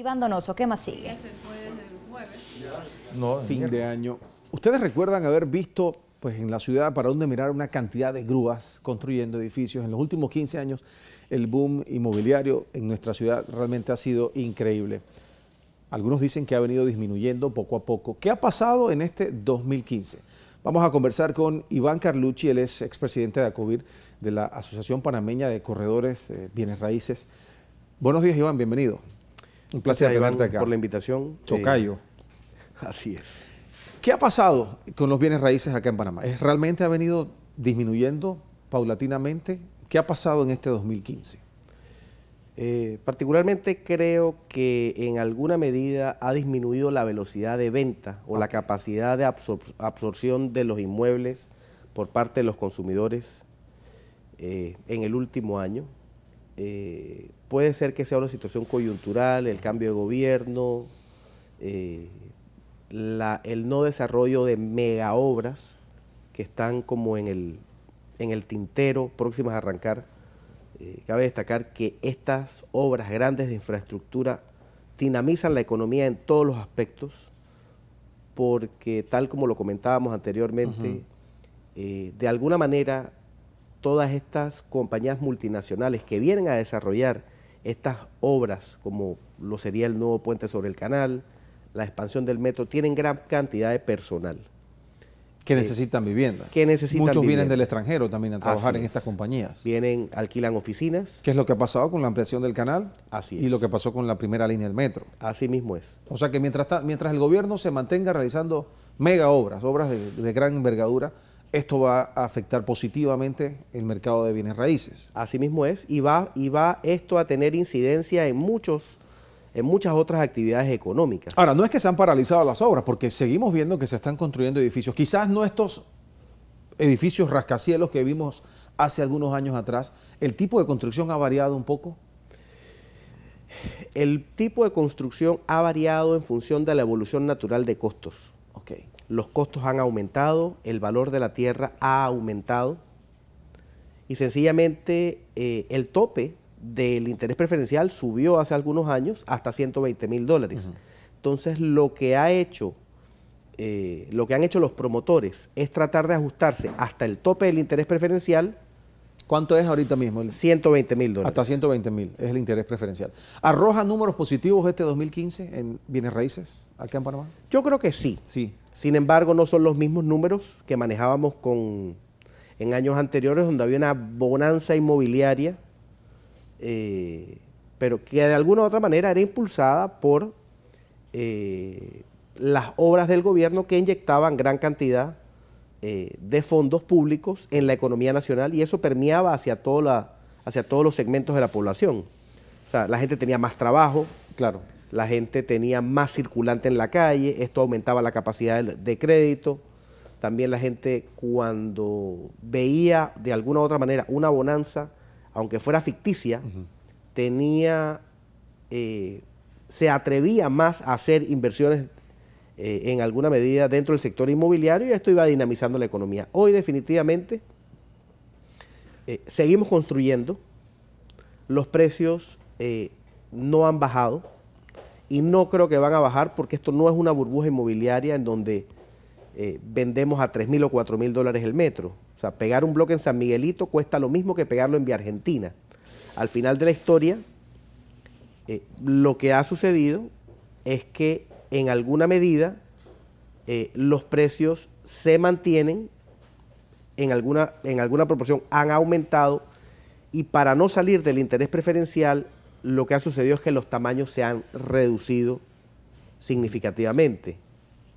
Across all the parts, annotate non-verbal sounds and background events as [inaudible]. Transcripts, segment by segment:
Iván Donoso, ¿qué más sigue? Se fue el jueves. No, fin de año. ¿Ustedes recuerdan haber visto pues, en la ciudad para dónde mirar una cantidad de grúas construyendo edificios? En los últimos 15 años el boom inmobiliario en nuestra ciudad realmente ha sido increíble. Algunos dicen que ha venido disminuyendo poco a poco. ¿Qué ha pasado en este 2015? Vamos a conversar con Iván Carlucci, él es expresidente de ACOVIR, de la Asociación Panameña de Corredores eh, Bienes Raíces. Buenos días, Iván, bienvenido. Un placer, Iván, acá. por la invitación. Tocayo. Eh, así es. ¿Qué ha pasado con los bienes raíces acá en Panamá? ¿Realmente ha venido disminuyendo paulatinamente? ¿Qué ha pasado en este 2015? Eh, particularmente creo que en alguna medida ha disminuido la velocidad de venta o la capacidad de absorción de los inmuebles por parte de los consumidores eh, en el último año. Puede ser que sea una situación coyuntural, el cambio de gobierno, eh, el no desarrollo de mega obras que están como en el, en el tintero, próximas a arrancar. Eh, cabe destacar que estas obras grandes de infraestructura dinamizan la economía en todos los aspectos, porque tal como lo comentábamos anteriormente, eh, de alguna manera todas estas compañías multinacionales que vienen a desarrollar estas obras, como lo sería el nuevo puente sobre el canal, la expansión del metro, tienen gran cantidad de personal. Que necesitan vivienda. Que Muchos vienen del extranjero también a trabajar en estas compañías. Vienen, alquilan oficinas. ¿Qué es lo que ha pasado con la ampliación del canal? Así es. Y lo que pasó con la primera línea del metro. Así mismo es. O sea que mientras, mientras el gobierno se mantenga realizando mega obras, obras de gran envergadura, esto va a afectar positivamente el mercado de bienes raíces. Asimismo es, y va, esto a tener incidencia en muchos en muchas otras actividades económicas. Ahora, no es que se han paralizado las obras, porque seguimos viendo que se están construyendo edificios. Quizás no estos edificios rascacielos que vimos hace algunos años atrás. ¿El tipo de construcción ha variado un poco? El tipo de construcción ha variado en función de la evolución natural de costos los costos han aumentado, el valor de la tierra ha aumentado y sencillamente eh, el tope del interés preferencial subió hace algunos años hasta 120 mil dólares. Entonces lo que ha hecho, eh, lo que han hecho los promotores es tratar de ajustarse hasta el tope del interés preferencial ¿Cuánto es ahorita mismo? 120 mil dólares. Hasta 120 mil es el interés preferencial. ¿Arroja números positivos este 2015 en bienes raíces acá en Panamá? Yo creo que sí. Sí. Sin embargo, no son los mismos números que manejábamos con en años anteriores, donde había una bonanza inmobiliaria, eh, pero que de alguna u otra manera era impulsada por eh, las obras del gobierno que inyectaban gran cantidad eh, de fondos públicos en la economía nacional y eso permeaba hacia, hacia todos los segmentos de la población. O sea, la gente tenía más trabajo, claro. la gente tenía más circulante en la calle, esto aumentaba la capacidad de, crédito. También la gente cuando veía de alguna u otra manera una bonanza, aunque fuera ficticia, tenía, eh, se atrevía más a hacer inversiones eh, en alguna medida dentro del sector inmobiliario y esto iba dinamizando la economía. Hoy definitivamente eh, seguimos construyendo, los precios eh, no han bajado y no creo que van a bajar porque esto no es una burbuja inmobiliaria en donde vendemos a 3.000 o 4.000 dólares el metro. O sea, pegar un bloque en San Miguelito cuesta lo mismo que pegarlo en Vía Argentina. Al final de la historia, lo que ha sucedido es que en alguna medida eh, los precios se mantienen, en alguna, en alguna proporción han aumentado y para no salir del interés preferencial lo que ha sucedido es que los tamaños se han reducido significativamente.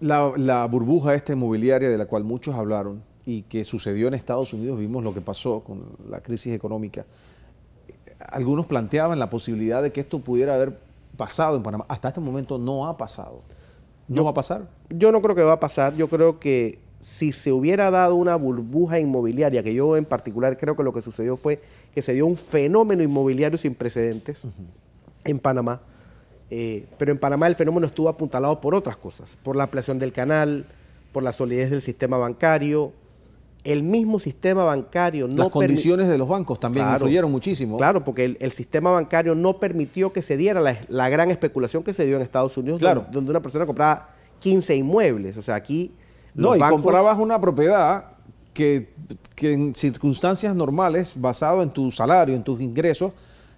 La, la, burbuja esta inmobiliaria de la cual muchos hablaron y que sucedió en Estados Unidos, vimos lo que pasó con la crisis económica. Algunos planteaban la posibilidad de que esto pudiera haber pasado en Panamá. Hasta este momento no ha pasado. ¿No va a pasar? Yo no creo que va a pasar. Yo creo que si se hubiera dado una burbuja inmobiliaria, que yo en particular creo que lo que sucedió fue que se dio un fenómeno inmobiliario sin precedentes en Panamá. Eh, pero en Panamá el fenómeno estuvo apuntalado por otras cosas, por la ampliación del canal, por la solidez del sistema bancario, el mismo sistema bancario no Las condiciones de los bancos también influyeron muchísimo. Claro, porque el, sistema bancario no permitió que se diera la, gran especulación que se dio en Estados Unidos, donde, una persona compraba 15 inmuebles. O sea, aquí. no, y comprabas una propiedad que, que, en circunstancias normales, basado en tu salario, en tus ingresos,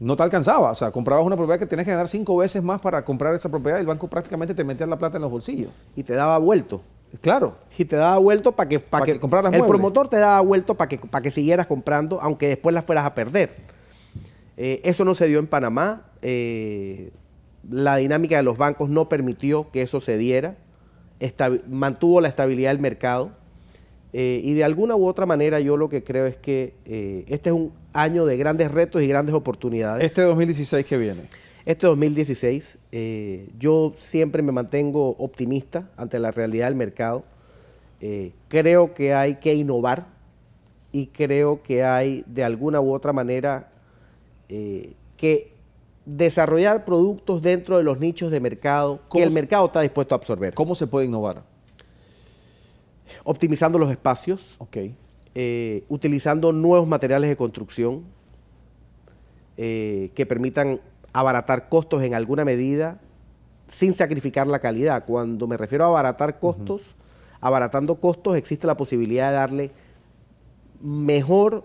no te alcanzaba. O sea, comprabas una propiedad que tenías que ganar cinco veces más para comprar esa propiedad y el banco prácticamente te metía la plata en los bolsillos. Y te daba vuelto. Claro. Y te daba vuelto para que, para que, El promotor te daba vuelto para que, para que siguieras comprando, aunque después las fueras a perder. Eh, eso no se dio en Panamá. Eh, la dinámica de los bancos no permitió que eso se diera. mantuvo la estabilidad del mercado. Eh, y de alguna u otra manera yo lo que creo es que este es un año de grandes retos y grandes oportunidades. Este 2016 que viene. Este 2016 eh, yo siempre me mantengo optimista ante la realidad del mercado. Eh, creo que hay que innovar y creo que hay de alguna u otra manera eh, que desarrollar productos dentro de los nichos de mercado que el mercado está dispuesto a absorber. ¿Cómo se puede innovar? Optimizando los espacios, utilizando nuevos materiales de construcción que permitan abaratar costos en alguna medida sin sacrificar la calidad. Cuando me refiero a abaratar costos, abaratando costos existe la posibilidad de darle mejor,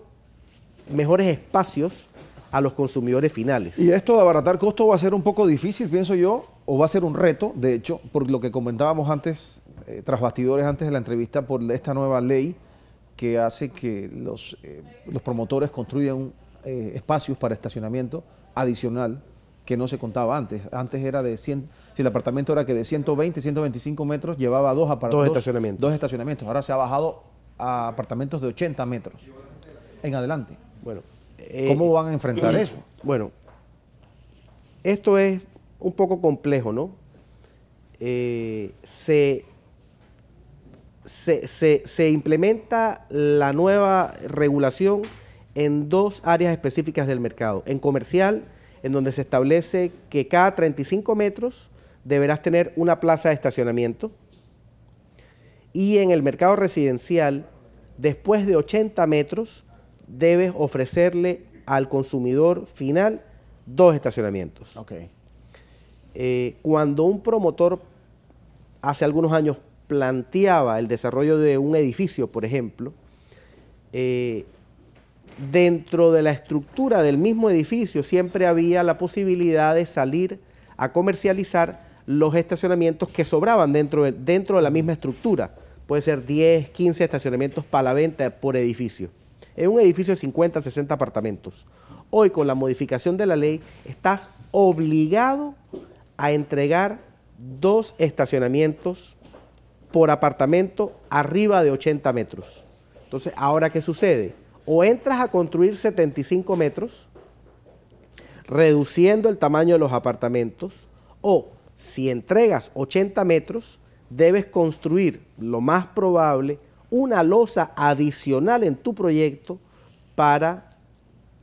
mejores espacios a los consumidores finales. Y esto de abaratar costos va a ser un poco difícil, pienso yo, o va a ser un reto, de hecho, por lo que comentábamos antes, eh, tras bastidores antes de la entrevista, por esta nueva ley que hace que los, eh, promotores construyan eh, espacios para estacionamiento adicional que no se contaba antes. Antes era de 100, si el apartamento era que de 120, 125 metros llevaba dos, dos, estacionamientos. dos estacionamientos. Ahora se ha bajado a apartamentos de 80 metros en adelante. Bueno, ¿cómo eh, van a enfrentar eso? [clears throat] Bueno, esto es un poco complejo, ¿no? Eh, se, se, se implementa la nueva regulación en dos áreas específicas del mercado, en comercial en donde se establece que cada 35 metros deberás tener una plaza de estacionamiento y en el mercado residencial, después de 80 metros, debes ofrecerle al consumidor final dos estacionamientos. Okay. Eh, cuando un promotor hace algunos años planteaba el desarrollo de un edificio, por ejemplo, eh, dentro de la estructura del mismo edificio siempre había la posibilidad de salir a comercializar los estacionamientos que sobraban dentro de, dentro de la misma estructura. Puede ser 10, 15 estacionamientos para la venta por edificio. En un edificio de 50, 60 apartamentos. Hoy con la modificación de la ley estás obligado a entregar dos estacionamientos por apartamento arriba de 80 metros. Entonces, ¿ahora qué sucede? O entras a construir 75 metros, reduciendo el tamaño de los apartamentos, o si entregas 80 metros, debes construir lo más probable una losa adicional en tu proyecto para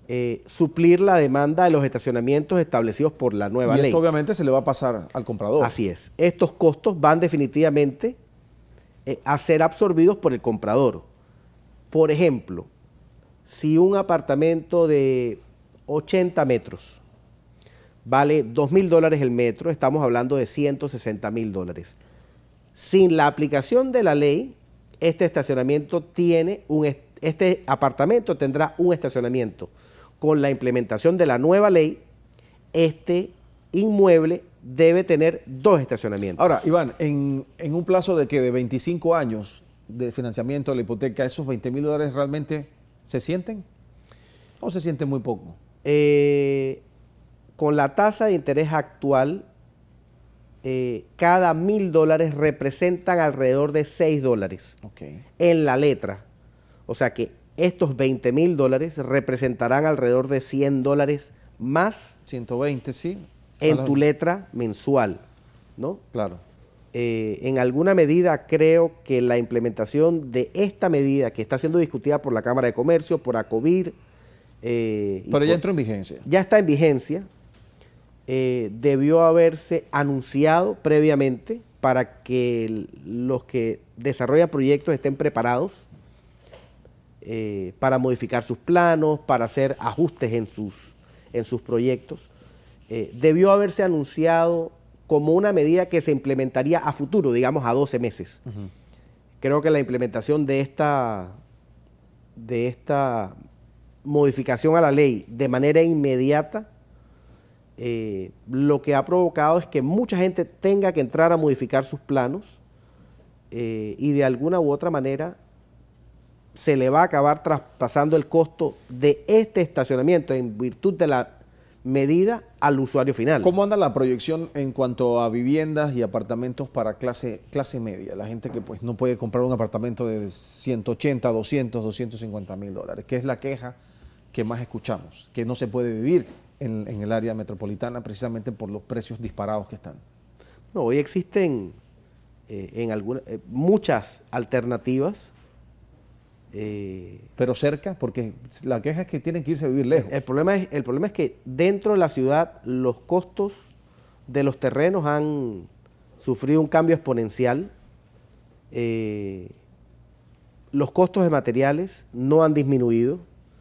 eh, suplir la demanda de los estacionamientos establecidos por la nueva y esto obviamente se le va a pasar al comprador. Así es. Estos costos van definitivamente eh, a ser absorbidos por el comprador. Por ejemplo, si un apartamento de 80 metros vale 2 mil dólares el metro, estamos hablando de 160 mil dólares. Sin la aplicación de la ley, este estacionamiento tiene un este apartamento tendrá un estacionamiento. Con la implementación de la nueva ley, este inmueble debe tener dos estacionamientos. Ahora, Iván, en, en un plazo de que de 25 años de financiamiento de la hipoteca, esos 20 mil dólares realmente ¿Se sienten o se sienten muy poco? Eh, con la tasa de interés actual, eh, cada mil dólares representan alrededor de seis dólares en la letra. O sea que estos veinte mil dólares representarán alrededor de 100 dólares más. 120, sí. En tu letra mensual, ¿no? Claro. Eh, en alguna medida creo que la implementación de esta medida que está siendo discutida por la Cámara de Comercio, por ACOBIR. Eh, Pero ya entró en vigencia. Ya está en vigencia. Eh, debió haberse anunciado previamente para que los que desarrollan proyectos estén preparados para modificar sus planos, para hacer ajustes en sus, en sus proyectos. debió haberse anunciado como una medida que se implementaría a futuro, digamos a 12 meses. Creo que la implementación de esta, de esta modificación a la ley de manera inmediata eh, lo que ha provocado es que mucha gente tenga que entrar a modificar sus planos eh, y de alguna u otra manera se le va a acabar traspasando el costo de este estacionamiento en virtud de la medida al usuario final. ¿Cómo anda la proyección en cuanto a viviendas y apartamentos para clase, clase media? La gente que pues, no puede comprar un apartamento de 180, 200, 250 mil dólares, que es la queja que más escuchamos, que no se puede vivir en, el área metropolitana precisamente por los precios disparados que están. No, hoy existen eh, en alguna, eh, muchas alternativas eh, pero cerca, porque la queja es que tienen que irse a vivir lejos. El problema, es, el problema es que dentro de la ciudad los costos de los terrenos han sufrido un cambio exponencial. Eh, los costos de materiales no han disminuido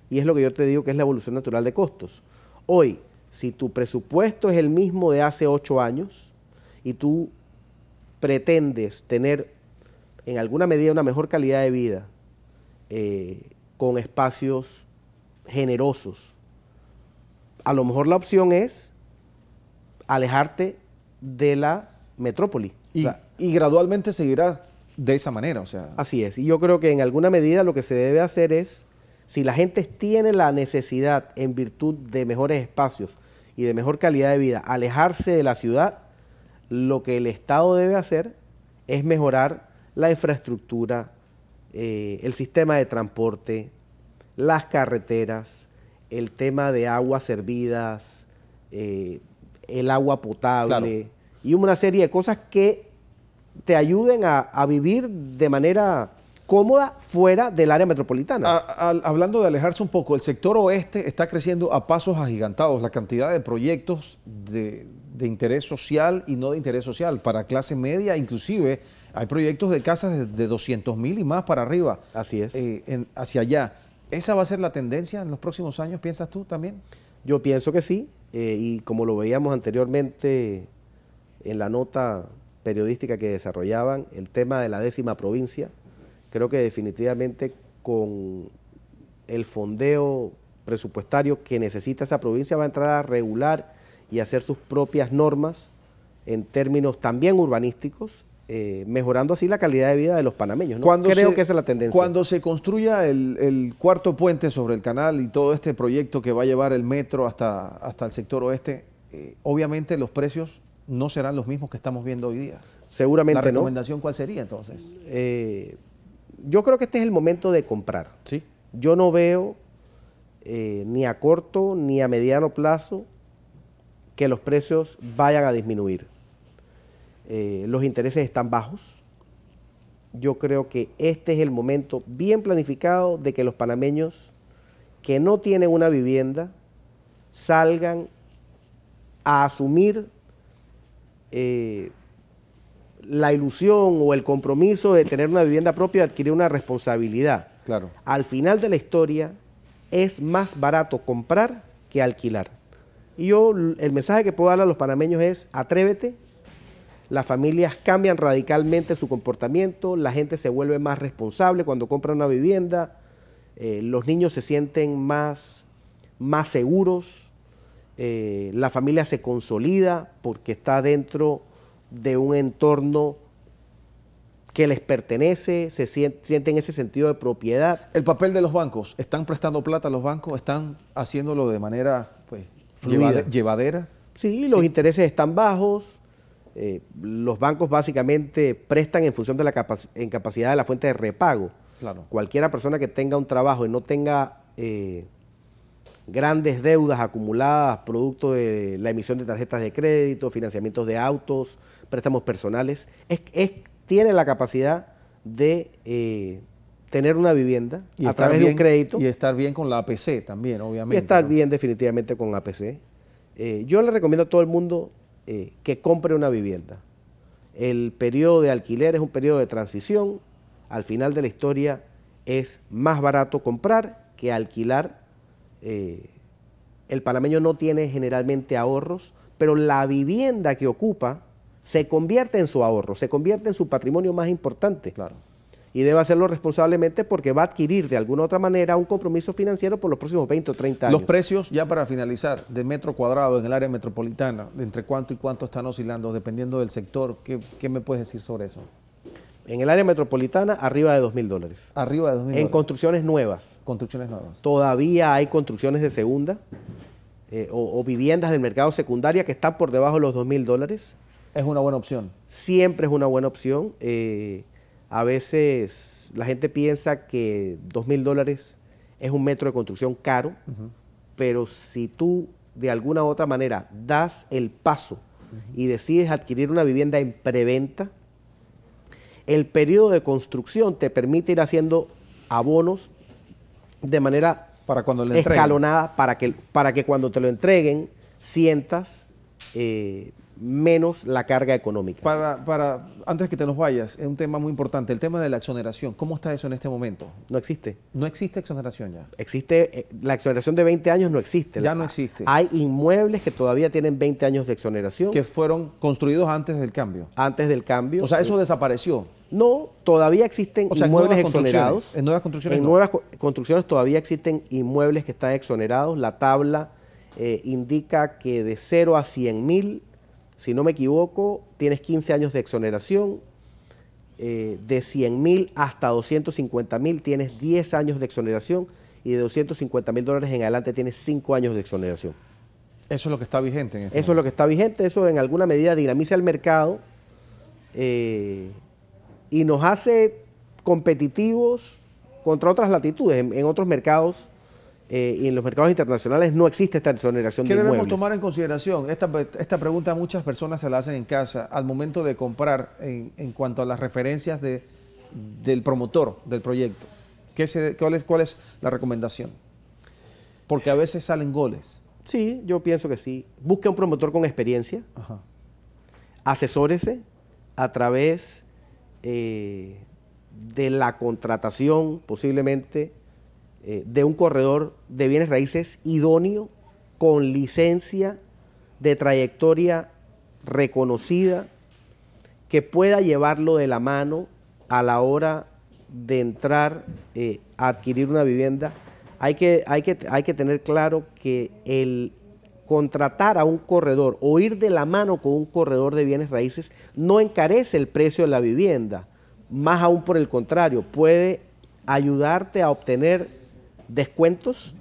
y es lo que yo te digo que es la evolución natural de costos. Hoy, si tu presupuesto es el mismo de hace ocho años y tú pretendes tener en alguna medida una mejor calidad de vida, eh, con espacios generosos. A lo mejor la opción es alejarte de la metrópoli. Y, gradualmente seguirá de esa manera. O sea. Así es. Y yo creo que en alguna medida lo que se debe hacer es, si la gente tiene la necesidad en virtud de mejores espacios y de mejor calidad de vida, alejarse de la ciudad, lo que el Estado debe hacer es mejorar la infraestructura eh, el sistema de transporte, las carreteras, el tema de aguas servidas, eh, el agua potable y una serie de cosas que te ayuden a, vivir de manera cómoda fuera del área metropolitana. hablando de alejarse un poco, el sector oeste está creciendo a pasos agigantados. La cantidad de proyectos de, de interés social y no de interés social, para clase media, inclusive hay proyectos de casas de, 200 mil y más para arriba. Así es. Eh, hacia allá. ¿Esa va a ser la tendencia en los próximos años, piensas tú también? Yo pienso que sí, eh, y como lo veíamos anteriormente en la nota periodística que desarrollaban, el tema de la décima provincia, creo que definitivamente con el fondeo presupuestario que necesita esa provincia va a entrar a regular y hacer sus propias normas en términos también urbanísticos, eh, mejorando así la calidad de vida de los panameños. Creo que esa es la tendencia. Cuando se construya el, cuarto puente sobre el canal y todo este proyecto que va a llevar el metro hasta, hasta el sector oeste, eh, obviamente los precios no serán los mismos que estamos viendo hoy día. Seguramente no. ¿La recomendación cuál sería entonces? Eh, yo creo que este es el momento de comprar. Sí. Yo no veo ni a corto ni a mediano plazo que los precios vayan a disminuir. Eh, los intereses están bajos. Yo creo que este es el momento bien planificado de que los panameños que no tienen una vivienda salgan a asumir eh, la ilusión o el compromiso de tener una vivienda propia, adquirir una responsabilidad. Claro. Al final de la historia es más barato comprar que alquilar yo, el mensaje que puedo dar a los panameños es, atrévete, las familias cambian radicalmente su comportamiento, la gente se vuelve más responsable cuando compra una vivienda, eh, los niños se sienten más, más seguros, eh, la familia se consolida porque está dentro de un entorno que les pertenece, se sienten ese sentido de propiedad. El papel de los bancos, ¿están prestando plata a los bancos? ¿Están haciéndolo de manera ¿Llevadera? Sí, los intereses están bajos. Eh, los bancos básicamente prestan en función de la capacidad de la fuente de repago. Claro. Cualquiera persona que tenga un trabajo y no tenga eh, grandes deudas acumuladas producto de la emisión de tarjetas de crédito, financiamientos de autos, préstamos personales, tiene la capacidad de eh, tener una vivienda y a través de un crédito. Y estar bien con la APC también, obviamente. Y estar bien definitivamente con APC. Eh, yo le recomiendo a todo el mundo eh, que compre una vivienda. El periodo de alquiler es un periodo de transición. Al final de la historia es más barato comprar que alquilar. Eh, el panameño no tiene generalmente ahorros, pero la vivienda que ocupa se convierte en su ahorro, se convierte en su patrimonio más importante. Claro y debe hacerlo responsablemente porque va a adquirir de alguna u otra manera un compromiso financiero por los próximos 20 o 30 años. Los precios, ya para finalizar, de metro cuadrado en el área metropolitana, entre cuánto y cuánto están oscilando dependiendo del sector? ¿Qué, me puedes decir sobre eso? En el área metropolitana, arriba de 2 mil dólares. Arriba de 2 mil dólares. En construcciones nuevas. Construcciones nuevas. Todavía hay construcciones de segunda eh, o, viviendas del mercado secundaria que están por debajo de los 2 mil dólares. Es una buena opción. Siempre es una buena opción. Eh, a veces la gente piensa que dos mil dólares es un metro de construcción caro, pero si tú de alguna u otra manera das el paso y decides adquirir una vivienda en preventa, el periodo de construcción te permite ir haciendo abonos de manera para cuando escalonada para que, para que cuando te lo entreguen sientas eh, menos la carga económica. Para, antes que te nos vayas, es un tema muy importante, el tema de la exoneración. ¿Cómo está eso en este momento? No existe. No existe exoneración ya. Existe, eh, la exoneración de 20 años no existe. Ya no existe. Hay inmuebles que todavía tienen 20 años de exoneración. Que fueron construidos antes del cambio. Antes del cambio. O sea, eso desapareció. No, todavía existen inmuebles exonerados. En nuevas construcciones. En nuevas construcciones todavía existen inmuebles que están exonerados. La tabla eh, indica que de 0 a 100 mil si no me equivoco, tienes 15 años de exoneración, eh, de 100 mil hasta 250 mil tienes 10 años de exoneración y de 250 mil dólares en adelante tienes 5 años de exoneración. Eso es lo que está vigente. En este eso es lo que está vigente, eso en alguna medida dinamiza el mercado eh, y nos hace competitivos contra otras latitudes, en otros mercados eh, y en los mercados internacionales no existe esta exoneración de inmuebles. ¿Qué debemos tomar en consideración? Esta, pregunta muchas personas se la hacen en casa al momento de comprar en, cuanto a las referencias de, del promotor del proyecto. ¿Qué se, cuál, es, ¿Cuál es la recomendación? Porque a veces salen goles. Sí, yo pienso que sí. Busque un promotor con experiencia. Asesórese a través eh, de la contratación, posiblemente eh, de un corredor de bienes raíces idóneo, con licencia, de trayectoria reconocida, que pueda llevarlo de la mano a la hora de entrar eh, a adquirir una vivienda. Hay que, hay, que, hay que tener claro que el contratar a un corredor o ir de la mano con un corredor de bienes raíces no encarece el precio de la vivienda, más aún por el contrario, puede ayudarte a obtener descuentos,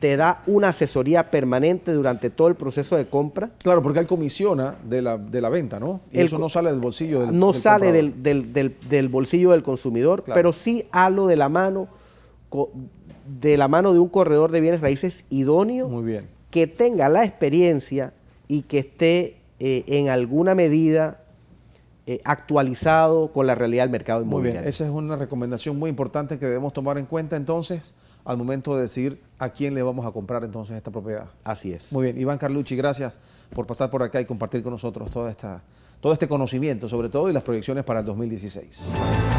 te da una asesoría permanente durante todo el proceso de compra. Claro, porque él comisiona de la, venta, ¿no? Y eso no sale del bolsillo del No sale del, bolsillo del consumidor, pero sí halo de la mano de la mano de un corredor de bienes raíces idóneo Muy bien. que tenga la experiencia y que esté eh, en alguna medida eh, actualizado con la realidad del mercado inmobiliario. Muy bien, esa es una recomendación muy importante que debemos tomar en cuenta entonces al momento de decir a quién le vamos a comprar entonces esta propiedad. Así es. Muy bien, Iván Carlucci, gracias por pasar por acá y compartir con nosotros toda esta, todo este conocimiento, sobre todo, y las proyecciones para el 2016.